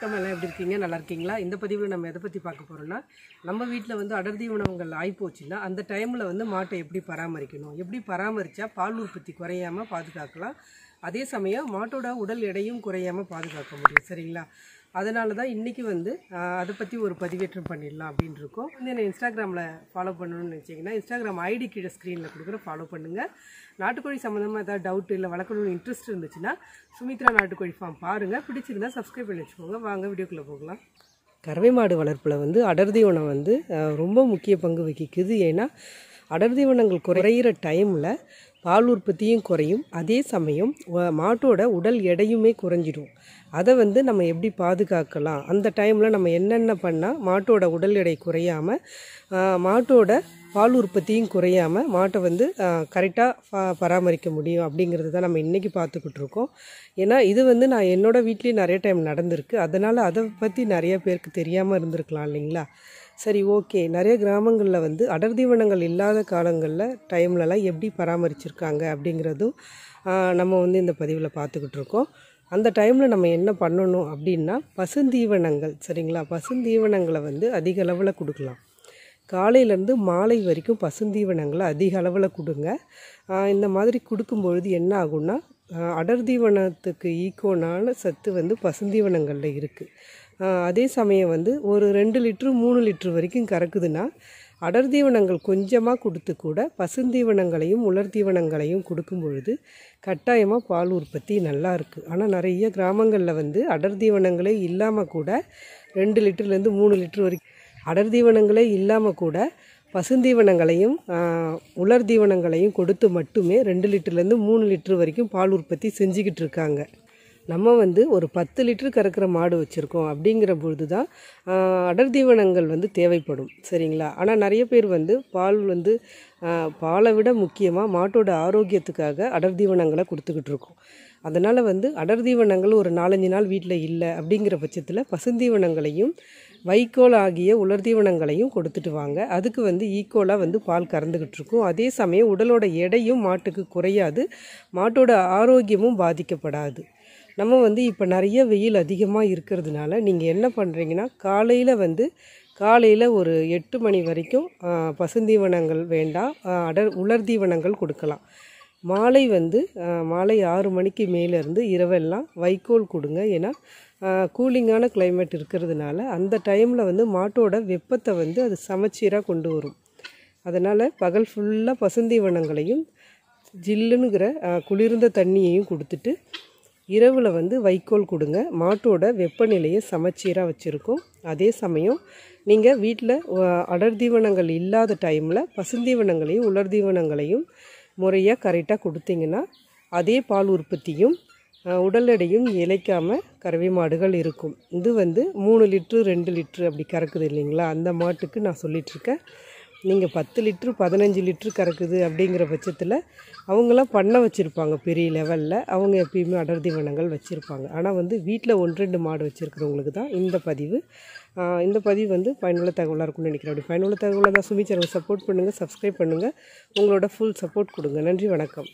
வணக்கம் எல்லாம் எப்படி இருக்கீங்க நல்லா இருக்கீங்களா இந்த பதிவில் நம்ம எதை பற்றி பார்க்க போகிறோம்னா நம்ம வீட்டில் வந்து அடர்த்தி உணவுகள் ஆகிப்போச்சுன்னா அந்த டைமில் வந்து மாட்டை எப்படி பராமரிக்கணும் எப்படி பராமரித்தா பால் உற்பத்தி குறையாமல் பாதுகாக்கலாம் அதே சமயம் மாட்டோட உடல் எடையும் குறையாமல் பாதுகாக்க முடியும் சரிங்களா அதனால தான் இன்றைக்கி வந்து அதை பற்றி ஒரு பதிவேற்றம் பண்ணிடலாம் அப்படின்னு இருக்கோம் வந்து என்ன இன்ஸ்டாகிராமில் ஃபாலோ பண்ணணும்னு நினச்சிங்கன்னா இன்ஸ்டாகிராம் ஐடி கீழே ஸ்க்ரீனில் கொடுக்குற ஃபாலோ பண்ணுங்கள் நாட்டுக்கோழி சம்மந்தமாக ஏதாவது டவுட் இல்லை வளர்க்கணும்னு இன்ட்ரெஸ்ட் இருந்துச்சுன்னா சுமித்ரா நாட்டுக்கோழி ஃபார்ம் பாருங்கள் பிடிச்சிருந்தால் சப்ஸ்கிரைப் பண்ணி வச்சுக்கோங்க வாங்க வீடியோக்குள்ளே போகலாம் கறவை மாடு வளர்ப்பில் வந்து அடர்தீவனம் வந்து ரொம்ப முக்கிய பங்கு வகிக்குது ஏன்னா அடர்தீவனங்கள் குறையிற டைமில் பால் உற்பத்தியும் குறையும் அதே சமயம் மாட்டோட உடல் எடையுமே குறைஞ்சிடும் அதை வந்து நம்ம எப்படி பாதுகாக்கலாம் அந்த டைமில் நம்ம என்னென்ன பண்ணால் மாட்டோட உடல் எடை குறையாமல் மாட்டோட பால் உற்பத்தியும் குறையாமல் மாட்டை வந்து கரெக்டாக பராமரிக்க முடியும் அப்படிங்கிறது தான் நம்ம இன்றைக்கி பார்த்துக்கிட்டு இருக்கோம் ஏன்னா இது வந்து நான் என்னோடய வீட்லேயும் நிறைய டைம் நடந்திருக்கு அதனால் அதை பற்றி நிறைய பேருக்கு தெரியாமல் இருந்திருக்கலாம் இல்லைங்களா சரி ஓகே நிறைய கிராமங்களில் வந்து அடர் தீவனங்கள் இல்லாத காலங்களில் டைம்லலாம் எப்படி பராமரிச்சிருக்காங்க அப்படிங்கிறதும் நம்ம வந்து இந்த பதிவில் பார்த்துக்கிட்டு இருக்கோம் அந்த டைமில் நம்ம என்ன பண்ணணும் அப்படின்னா பசுந்தீவனங்கள் சரிங்களா பசுந்தீவனங்களை வந்து அதிக அளவில் கொடுக்கலாம் காலையிலேருந்து மாலை வரைக்கும் பசுந்தீவனங்களை அதிக அளவில் கொடுங்க இந்த மாதிரி கொடுக்கும்பொழுது என்ன ஆகும்னா அடர் தீவனத்துக்கு ஈக்கோனான சத்து வந்து பசுந்தீவனங்களில் இருக்குது அதே சமயம் வந்து ஒரு ரெண்டு லிட்ரு மூணு லிட்ரு வரைக்கும் கறக்குதுன்னா அடர் தீவனங்கள் கொஞ்சமாக கொடுத்து கூட பசுந்தீவனங்களையும் உலர் தீவனங்களையும் கொடுக்கும் பொழுது கட்டாயமாக பால் உற்பத்தி நல்லா இருக்குது ஆனால் நிறைய கிராமங்களில் வந்து அடர் தீவனங்களே இல்லாமல் கூட ரெண்டு லிட்டர்லேருந்து மூணு லிட்ரு வரைக்கும் அடர் தீவனங்களே இல்லாமல் கூட பசுந்தீவனங்களையும் உலர் தீவனங்களையும் கொடுத்து மட்டுமே ரெண்டு லிட்டர்லேருந்து மூணு லிட்ரு வரைக்கும் பால் உற்பத்தி செஞ்சுக்கிட்டு இருக்காங்க நம்ம வந்து ஒரு பத்து லிட்டரு கறக்கிற மாடு வச்சுருக்கோம் அப்படிங்கிற பொழுது தான் அடர் தீவனங்கள் வந்து தேவைப்படும் சரிங்களா ஆனால் நிறைய பேர் வந்து பால் வந்து பாலை விட முக்கியமாக மாட்டோட ஆரோக்கியத்துக்காக அடர் தீவனங்களை கொடுத்துக்கிட்டு இருக்கோம் அதனால் வந்து அடர் தீவனங்கள் ஒரு நாலஞ்சு நாள் வீட்டில் இல்லை அப்படிங்கிற பட்சத்தில் பசுந்தீவனங்களையும் வைக்கோல் ஆகிய உலர்தீவனங்களையும் கொடுத்துட்டு வாங்க அதுக்கு வந்து ஈக்குவலாக e. வந்து பால் கறந்துக்கிட்டு இருக்கும் அதே சமயம் உடலோட எடையும் மாட்டுக்கு குறையாது மாட்டோட ஆரோக்கியமும் பாதிக்கப்படாது நம்ம வந்து இப்போ நிறைய வெயில் அதிகமாக இருக்கிறதுனால நீங்கள் என்ன பண்ணுறீங்கன்னா காலையில் வந்து காலையில் ஒரு எட்டு மணி வரைக்கும் பசுந்தீவனங்கள் வேண்டாம் அடர் உலர்தீவனங்கள் கொடுக்கலாம் மாலை வந்து மாலை ஆறு மணிக்கு மேலேருந்து இரவெல்லாம் வைக்கோல் கொடுங்க ஏன்னா கூலிங்கான கிளைமேட் இருக்கிறதுனால அந்த டைமில் வந்து மாட்டோட வெப்பத்தை வந்து அது சமச்சீராக கொண்டு வரும் அதனால் பகல் ஃபுல்லாக வனங்களையும் ஜில்லுங்கிற குளிர்ந்த தண்ணியையும் கொடுத்துட்டு இரவில் வந்து வைக்கோல் கொடுங்க மாட்டோட வெப்பநிலையை சமச்சீராக வச்சுருக்கோம் அதே சமயம் நீங்கள் வீட்டில் அடர் தீவனங்கள் இல்லாத டைமில் பசுந்தீவனங்களையும் உலர் தீவனங்களையும் முறையாக கரெக்டாக கொடுத்தீங்கன்னா அதே பால் உற்பத்தியும் உடல் எடையும் இழைக்காமல் கறவை மாடுகள் இருக்கும் இது வந்து மூணு லிட்ரு ரெண்டு லிட்ரு அப்படி கறக்குது இல்லைங்களா அந்த மாட்டுக்கு நான் சொல்லிகிட்ருக்கேன் நீங்கள் பத்து லிட்ரு பதினஞ்சு லிட்ரு கறக்குது அப்படிங்கிற பட்சத்தில் அவங்களாம் பண்ண வச்சுருப்பாங்க பெரிய லெவலில் அவங்க எப்பயுமே அடர்தி வனங்கள் வச்சுருப்பாங்க ஆனால் வந்து வீட்டில் ஒன்று ரெண்டு மாடு வச்சுருக்கிறவங்களுக்கு தான் இந்த பதிவு இந்த பதிவு வந்து பயனுள்ள தகவலாக இருக்கும்னு நினைக்கிறேன் அப்படி பயனுள்ள தகவலாக தான் சுமி சேனல் சப்போர்ட் பண்ணுங்கள் சப்ஸ்கிரைப் பண்ணுங்கள் உங்களோட ஃபுல் சப்போர்ட் கொடுங்க நன்றி வணக்கம்